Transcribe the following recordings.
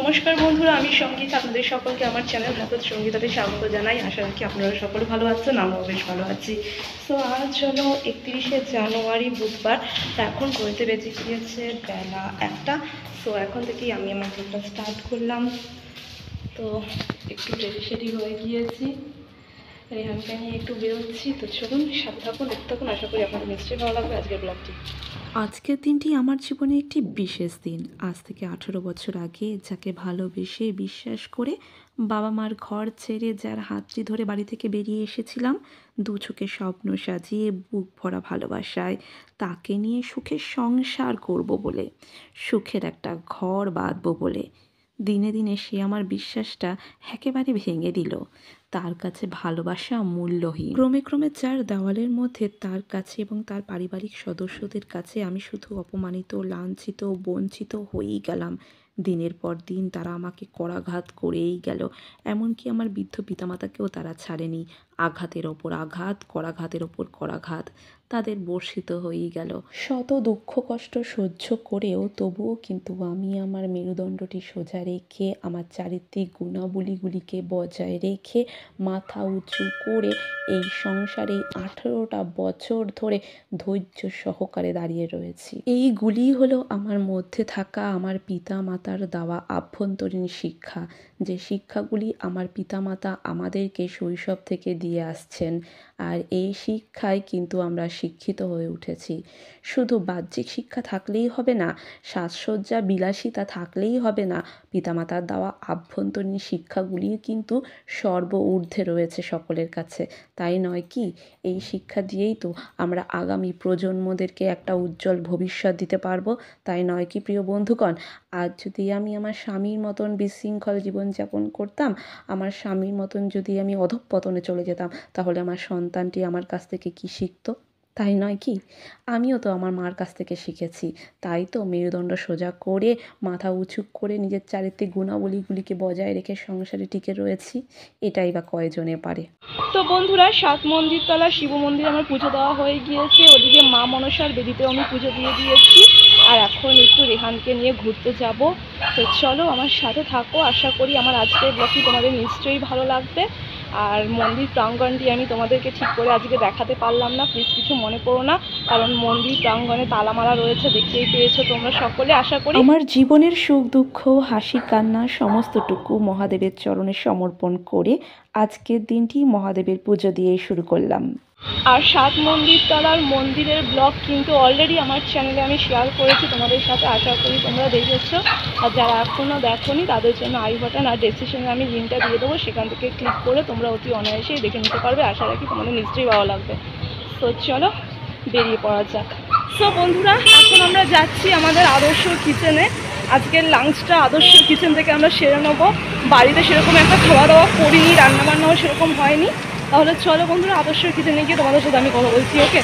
নমস্কার বন্ধুরা আমি সঙ্গীত আপনাদের সকলকে আমার চ্যানেল ভারত সঙ্গীতাতে স্বাগত জানাই আশা রাখি আপনারা সকল ভালো আছেন আমরাও বেশ ভালো আছি সো আজ হলো একত্রিশে জানুয়ারি বুধবার এখন করতে বেঁচে গিয়েছে বেলা একটা সো এখন থেকেই আমি আমার ব্লগটা স্টার্ট করলাম তো একটু রেডি সেডি হয়ে গিয়েছি রেহানকে নিয়ে একটু বেরোচ্ছি তো চলুন সাথে দেখতে থাকুন আশা করি আপনাদের নিশ্চয়ই ভালো লাগবে আজকের ব্লগটি আজকের দিনটি আমার জীবনে একটি বিশেষ দিন আজ থেকে আঠেরো বছর আগে যাকে ভালোবেসে বিশ্বাস করে বাবা মার ঘর ছেড়ে যার হাতটি ধরে বাড়ি থেকে বেরিয়ে এসেছিলাম দু চোখে স্বপ্ন সাজিয়ে বুক ভরা ভালোবাসায় তাকে নিয়ে সুখের সংসার করব বলে সুখের একটা ঘর বাঁধবো বলে দিনে দিনে সে আমার বিশ্বাসটা একেবারে ভেঙে দিল তার কাছে ভালোবাসা মূল্যহীন ক্রমে ক্রমে চার দেওয়ালের মধ্যে তার কাছে এবং তার পারিবারিক সদস্যদের কাছে আমি শুধু অপমানিত লাঞ্ছিত বঞ্চিত হয়েই গেলাম দিনের পর দিন তারা আমাকে করাঘাত করেই গেল এমনকি আমার বৃদ্ধ পিতামাতাকেও তারা ছাড়েনি আঘাতের ওপর আঘাত করাঘাতের ওপর করাঘাত তাদের বর্ষিত হয়েই গেল শত দুঃখ কষ্ট সহ্য করেও তবুও কিন্তু আমি আমার মেরুদণ্ডটি সোজা রেখে আমার চারিত্রিক গুণাবলীগুলিকে বজায় রেখে মাথা উঁচু করে এই সংসারে আঠেরোটা বছর ধরে ধৈর্য সহকারে দাঁড়িয়ে রয়েছি এইগুলি হলো আমার মধ্যে থাকা আমার পিতা মাতার দেওয়া আভ্যন্তরীণ শিক্ষা যে শিক্ষাগুলি আমার পিতামাতা আমাদেরকে শৈশব থেকে Yes, Chin আর এই শিক্ষায় কিন্তু আমরা শিক্ষিত হয়ে উঠেছি শুধু বাহ্যিক শিক্ষা থাকলেই হবে না সাজসজ্জা বিলাসিতা থাকলেই হবে না পিতামাতার দেওয়া আভ্যন্তরীণ শিক্ষাগুলি কিন্তু সর্ব ঊর্ধ্বে রয়েছে সকলের কাছে তাই নয় কি এই শিক্ষা দিয়েই তো আমরা আগামী প্রজন্মদেরকে একটা উজ্জ্বল ভবিষ্যৎ দিতে পারবো তাই নয় কি প্রিয় বন্ধুগণ আজ যদি আমি আমার স্বামীর মতন বিশৃঙ্খল জীবনযাপন করতাম আমার স্বামীর মতন যদি আমি অধঃপতনে চলে যেতাম তাহলে আমার সন্তান সন্তানটি আমার কাছ থেকে কি শিখত তাই নয় কি আমিও তো আমার মার কাছ থেকে শিখেছি তাই তো মেরুদণ্ড সোজা করে মাথা উঁচু করে নিজের চারিত্রিক গুণাবলীগুলিকে বজায় রেখে সংসারে টিকে রয়েছি এটাই বা কয়জনে পারে তো বন্ধুরা সাত মন্দির তলা শিব মন্দির আমার পুজো দেওয়া হয়ে গিয়েছে ওদিকে মা মনসার বেদিতে আমি পুজো দিয়ে দিয়েছি আর এখন একটু রেহানকে নিয়ে ঘুরতে যাব তো চলো আমার সাথে থাকো আশা করি আমার আজকের ব্লগটি তোমাদের নিশ্চয়ই ভালো লাগবে আর মন্দির প্রাঙ্গণটি আমি তোমাদেরকে ঠিক করে আজকে দেখাতে পারলাম না প্লিজ কিছু মনে করো না কারণ মন্দির প্রাঙ্গণে তালামালা রয়েছে দেখতেই পেয়েছো তোমরা সকলে আশা করি আমার জীবনের সুখ দুঃখ হাসি কান্না সমস্তটুকু মহাদেবের চরণে সমর্পণ করে আজকের দিনটি মহাদেবের পুজো দিয়ে শুরু করলাম আর সাত মন্দির তলার মন্দিরের ব্লগ কিন্তু অলরেডি আমার চ্যানেলে আমি শেয়ার করেছি তোমাদের সাথে আশা করি তোমরা দেখেছ আর যারা এখনও দেখোনি তাদের জন্য আই বাটন আর ডেসক্রিপশনে আমি লিঙ্কটা দিয়ে দেবো সেখান থেকে ক্লিক করে তোমরা অতি অনায়াসেই দেখে নিতে পারবে আশা রাখি তোমাদের নিশ্চয়ই ভালো লাগবে তো চলো বেরিয়ে পড়া যাক সো বন্ধুরা এখন আমরা যাচ্ছি আমাদের আদর্শ কিচেনে আজকের লাঞ্চটা আদর্শ কিচেন থেকে আমরা সেরে নেবো বাড়িতে সেরকম একটা খাওয়া দাওয়া করিনি রান্নাবান্নাও সেরকম হয়নি তাহলে চলো বন্ধুরা আদর্শের কিচেনে নিয়ে গিয়ে তোমাদের সাথে আমি কথা বলছি ওকে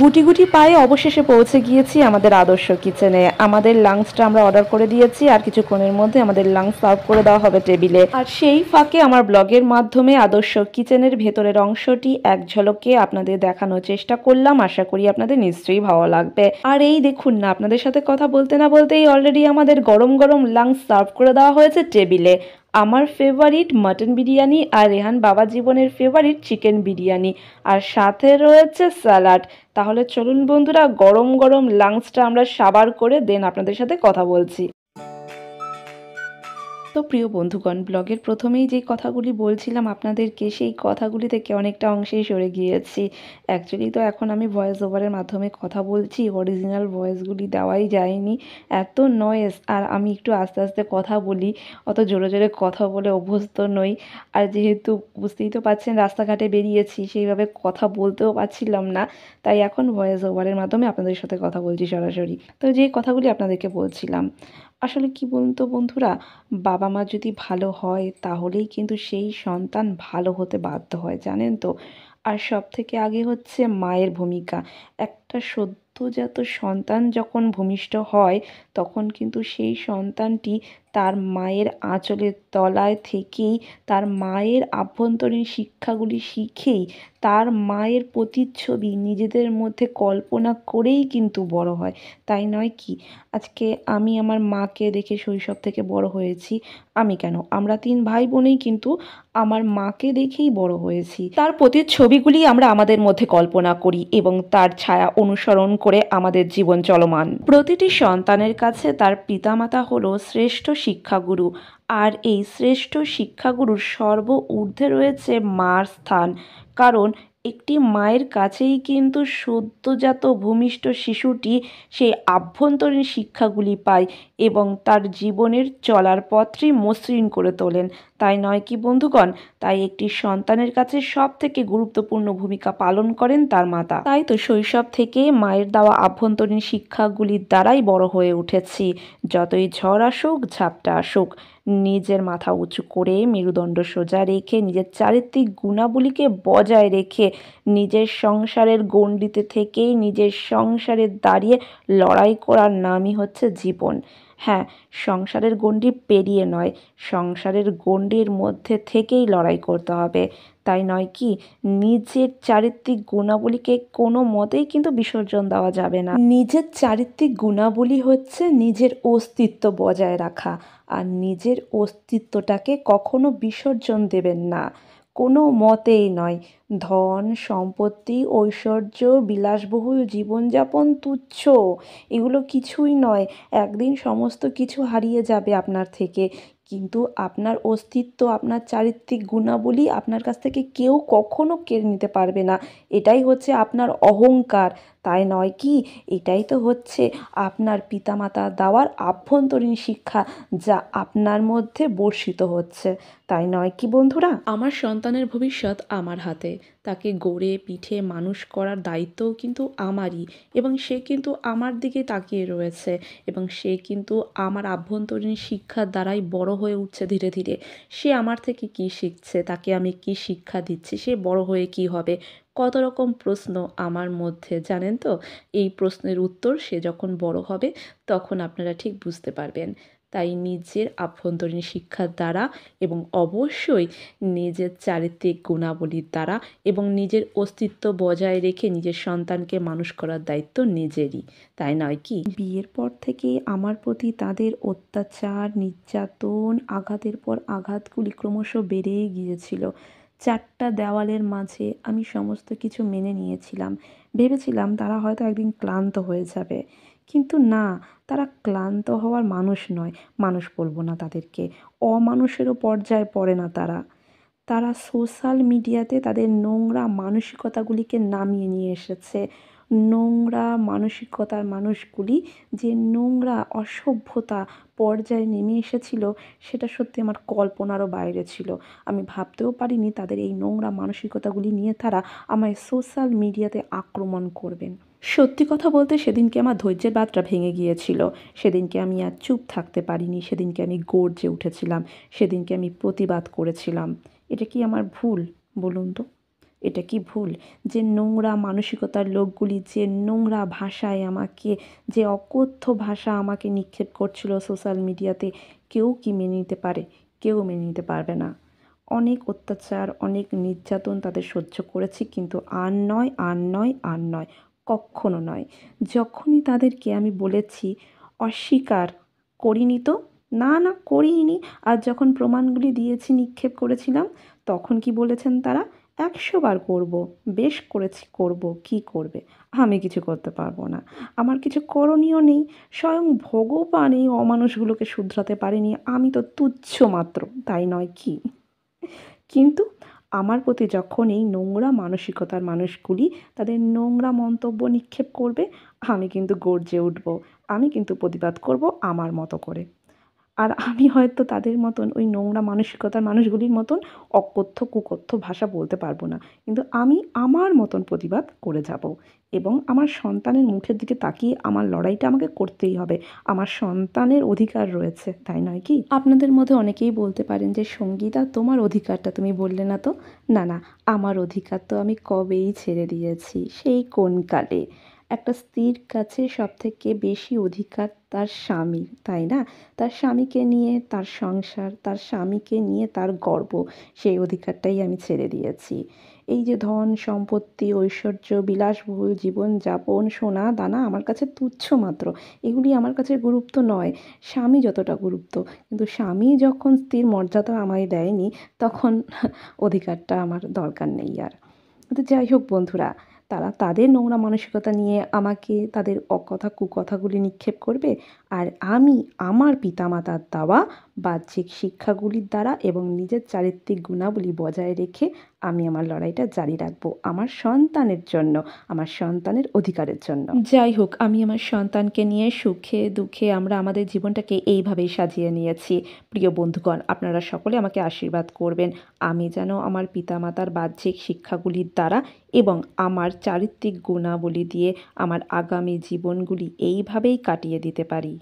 গুটি গুটি পায়ে অবশেষে পৌঁছে গিয়েছি আমাদের আদর্শ কিচেনে আমাদের লাংসটা আমরা অর্ডার করে দিয়েছি আর কিছুক্ষণের মধ্যে আমাদের লাংস সার্ভ করে দেওয়া হবে টেবিলে আর সেই ফাঁকে আমার ব্লগের মাধ্যমে আদর্শ কিচেনের ভেতরের অংশটি এক ঝলকে আপনাদের দেখানোর চেষ্টা করলাম আশা করি আপনাদের নিশ্চয়ই ভালো লাগবে আর এই দেখুন না আপনাদের সাথে কথা বলতে না বলতেই অলরেডি আমাদের গরম গরম লাঞ্চ সার্ভ করে দেওয়া হয়েছে টেবিলে আমার ফেভারিট মাটন বিরিয়ানি আর রেহান বাবা জীবনের ফেভারিট চিকেন বিরিয়ানি আর সাথে রয়েছে স্যালাড তাহলে চলুন বন্ধুরা গরম গরম লাঞ্চটা আমরা সাবার করে দেন আপনাদের সাথে কথা বলছি তো প্রিয় বন্ধুগণ ব্লগের প্রথমেই যে কথাগুলি বলছিলাম আপনাদেরকে সেই কথাগুলি থেকে অনেকটা অংশেই সরে গিয়েছি অ্যাকচুয়ালি তো এখন আমি ভয়েস ওভারের মাধ্যমে কথা বলছি অরিজিনাল ভয়েসগুলি দেওয়াই যায়নি এত নয়েস আর আমি একটু আস্তে আস্তে কথা বলি অত জোরে জোরে কথা বলে অভ্যস্ত নই আর যেহেতু বুঝতেই তো পাচ্ছেন রাস্তাঘাটে বেরিয়েছি সেইভাবে কথা বলতেও পারছিলাম না তাই এখন ভয়েস ওভারের মাধ্যমে আপনাদের সাথে কথা বলছি সরাসরি তো যে কথাগুলি আপনাদেরকে বলছিলাম আসলে কি বলুন তো বন্ধুরা বাবা মা যদি ভালো হয় তাহলেই কিন্তু সেই সন্তান ভালো হতে বাধ্য হয় জানেন তো আর সব থেকে আগে হচ্ছে মায়ের ভূমিকা একটা সদ্যজাত সন্তান যখন ভূমিষ্ঠ হয় তখন কিন্তু সেই সন্তানটি তার মায়ের আঁচলের তলায় থেকেই তার মায়ের আভ্যন্তরীণ শিক্ষাগুলি শিখেই তার মায়ের প্রতিচ্ছবি নিজেদের মধ্যে কল্পনা করেই কিন্তু বড় হয় তাই নয় কি আজকে আমি আমার মাকে দেখে শৈশব থেকে বড় হয়েছি আমি কেন আমরা তিন ভাই বোনেই কিন্তু আমার মাকে দেখেই বড় হয়েছি তার প্রতিচ্ছবিগুলি আমরা আমাদের মধ্যে কল্পনা করি এবং তার ছায়া অনুসরণ করে আমাদের জীবন চলমান প্রতিটি সন্তানের কাছে তার পিতামাতা হলো শ্রেষ্ঠ শিক্ষাগুরু আর এই শ্রেষ্ঠ শিক্ষাগুরুর সর্ব ঊর্ধ্বে রয়েছে মার স্থান কারণ একটি মায়ের কাছেই কিন্তু সদ্যজাত ভূমিষ্ঠ শিশুটি সেই আভ্যন্তরীণ শিক্ষাগুলি পায় এবং তার জীবনের চলার পথটি মসৃণ করে তোলেন তাই নয় কি বন্ধুগণ তাই একটি সন্তানের কাছে সব থেকে গুরুত্বপূর্ণ ভূমিকা পালন করেন তার মাতা তাই তো শৈশব থেকে মায়ের দেওয়া আভ্যন্তরীণ শিক্ষাগুলির দ্বারাই বড় হয়ে উঠেছি যতই ঝড় আসুক ঝাপটা আসুক নিজের মাথা উঁচু করে মেরুদণ্ড সোজা রেখে নিজের চারিত্রিক গুণাবলীকে বজায় রেখে নিজের সংসারের গণ্ডিতে থেকেই নিজের সংসারে দাঁড়িয়ে লড়াই করার নামই হচ্ছে জীবন হ্যাঁ সংসারের গণ্ডি পেরিয়ে নয় সংসারের গণ্ডির মধ্যে থেকেই লড়াই করতে হবে তাই নয় কি নিজের চারিত্রিক গুণাবলীকে কোনো মতেই কিন্তু বিসর্জন দেওয়া যাবে না নিজের চারিত্রিক গুণাবলী হচ্ছে নিজের অস্তিত্ব বজায় রাখা আর নিজের অস্তিত্বটাকে কখনো বিসর্জন দেবেন না কোনো মতেই নয় ধন সম্পত্তি ঐশ্বর্য বিলাসবহুল জীবনযাপন তুচ্ছ এগুলো কিছুই নয় একদিন সমস্ত কিছু হারিয়ে যাবে আপনার থেকে কিন্তু আপনার অস্তিত্ব আপনার চারিত্রিক গুণাবলী আপনার কাছ থেকে কেউ কখনো কেড়ে নিতে পারবে না এটাই হচ্ছে আপনার অহংকার তাই নয় কি এটাই তো হচ্ছে আপনার পিতামাতা দেওয়ার আভ্যন্তরীণ শিক্ষা যা আপনার মধ্যে বর্ষিত হচ্ছে তাই নয় কি বন্ধুরা আমার সন্তানের ভবিষ্যৎ আমার হাতে তাকে গড়ে পিঠে মানুষ করার দায়িত্বও কিন্তু আমারই এবং সে কিন্তু আমার দিকে তাকিয়ে রয়েছে এবং সে কিন্তু আমার আভ্যন্তরীণ শিক্ষার দ্বারাই বড় হয়ে উঠছে ধীরে ধীরে সে আমার থেকে কি শিখছে তাকে আমি কি শিক্ষা দিচ্ছি সে বড় হয়ে কি হবে কত রকম প্রশ্ন আমার মধ্যে জানেন তো এই প্রশ্নের উত্তর সে যখন বড় হবে তখন আপনারা ঠিক বুঝতে পারবেন তাই নিজের আভ্যন্তরীণ শিক্ষার দ্বারা এবং অবশ্যই নিজের চারিত্রিক গুণাবলীর দ্বারা এবং নিজের অস্তিত্ব বজায় রেখে নিজের সন্তানকে মানুষ করার দায়িত্ব নিজেরই তাই নয় কি বিয়ের পর থেকে আমার প্রতি তাদের অত্যাচার নির্যাতন আঘাতের পর আঘাতগুলি ক্রমশ বেড়েই গিয়েছিল চারটা দেওয়ালের মাঝে আমি সমস্ত কিছু মেনে নিয়েছিলাম ভেবেছিলাম তারা হয়তো একদিন ক্লান্ত হয়ে যাবে কিন্তু না তারা ক্লান্ত হওয়ার মানুষ নয় মানুষ বলবো না তাদেরকে অমানুষেরও পর্যায়ে পড়ে না তারা তারা সোশ্যাল মিডিয়াতে তাদের নোংরা মানসিকতাগুলিকে নামিয়ে নিয়ে এসেছে নোংরা মানসিকতার মানুষগুলি যে নোংরা অসভ্যতা পর্যায়ে নেমে এসেছিল সেটা সত্যি আমার কল্পনারও বাইরে ছিল আমি ভাবতেও পারিনি তাদের এই নোংরা মানসিকতাগুলি নিয়ে তারা আমায় সোশ্যাল মিডিয়াতে আক্রমণ করবেন সত্যি কথা বলতে সেদিনকে আমার ধৈর্যের বাতটা ভেঙে গিয়েছিল সেদিনকে আমি আর চুপ থাকতে পারিনি সেদিনকে আমি গর্জে উঠেছিলাম সেদিনকে আমি প্রতিবাদ করেছিলাম এটা কি আমার ভুল বলুন তো এটা কি ভুল যে নোংরা মানসিকতার লোকগুলি যে নোংরা ভাষায় আমাকে যে অকথ্য ভাষা আমাকে নিক্ষেপ করছিল সোশ্যাল মিডিয়াতে কেউ কি মেনে নিতে পারে কেউ মেনে নিতে পারবে না অনেক অত্যাচার অনেক নির্যাতন তাদের সহ্য করেছি কিন্তু আর নয় আর নয় আর নয় কক্ষণও নয় যখনই তাদেরকে আমি বলেছি অস্বীকার করিনি তো না না করিনি আর যখন প্রমাণগুলি দিয়েছি নিক্ষেপ করেছিলাম তখন কি বলেছেন তারা একশো বার করব বেশ করেছি করব কি করবে আমি কিছু করতে পারবো না আমার কিছু করণীয় নেই স্বয়ং ভগবান এই অমানুষগুলোকে শুধরাতে পারেনি আমি তো তুচ্ছ মাত্র তাই নয় কি কিন্তু আমার প্রতি যখন এই নোংরা মানসিকতার মানুষগুলি তাদের নোংরা মন্তব্য নিক্ষেপ করবে আমি কিন্তু গর্জে উঠব আমি কিন্তু প্রতিবাদ করব আমার মতো করে আর আমি হয়তো তাদের মতন ওই নোংরা মানসিকতার মানুষগুলির মতন অকথ্য কুকথ্য ভাষা বলতে পারবো না কিন্তু আমি আমার মতন প্রতিবাদ করে যাব এবং আমার সন্তানের মুখের দিকে তাকিয়ে আমার লড়াইটা আমাকে করতেই হবে আমার সন্তানের অধিকার রয়েছে তাই নয় কি আপনাদের মধ্যে অনেকেই বলতে পারেন যে সঙ্গীতা তোমার অধিকারটা তুমি বললে না তো না না আমার অধিকার তো আমি কবেই ছেড়ে দিয়েছি সেই কোনকালে একটা স্ত্রীর কাছে সবথেকে বেশি অধিকার তার স্বামীর তাই না তার স্বামীকে নিয়ে তার সংসার তার স্বামীকে নিয়ে তার গর্ব সেই অধিকারটাই আমি ছেড়ে দিয়েছি এই যে ধন সম্পত্তি ঐশ্বর্য বিলাসবহুল জীবন যাপন সোনা দানা আমার কাছে তুচ্ছ মাত্র এগুলি আমার কাছে গুরুত্ব নয় স্বামী যতটা গুরুত্ব কিন্তু স্বামী যখন স্ত্রীর মর্যাদা আমায় দেয়নি তখন অধিকারটা আমার দরকার নেই আর তো যাই হোক বন্ধুরা তারা তাদের নোংরা মানসিকতা নিয়ে আমাকে তাদের অকথা কুকথাগুলি নিক্ষেপ করবে আর আমি আমার পিতামাতার দেওয়া বাহ্যিক শিক্ষাগুলির দ্বারা এবং নিজের চারিত্রিক গুণাবলী বজায় রেখে আমি আমার লড়াইটা জারি রাখবো আমার সন্তানের জন্য আমার সন্তানের অধিকারের জন্য যাই হোক আমি আমার সন্তানকে নিয়ে সুখে দুঃখে আমরা আমাদের জীবনটাকে এইভাবেই সাজিয়ে নিয়েছি প্রিয় বন্ধুগণ আপনারা সকলে আমাকে আশীর্বাদ করবেন আমি যেন আমার পিতামাতার বাহ্যিক শিক্ষাগুলির দ্বারা এবং আমার চারিত্রিক গুণাবলী দিয়ে আমার আগামী জীবনগুলি এইভাবেই কাটিয়ে দিতে পারি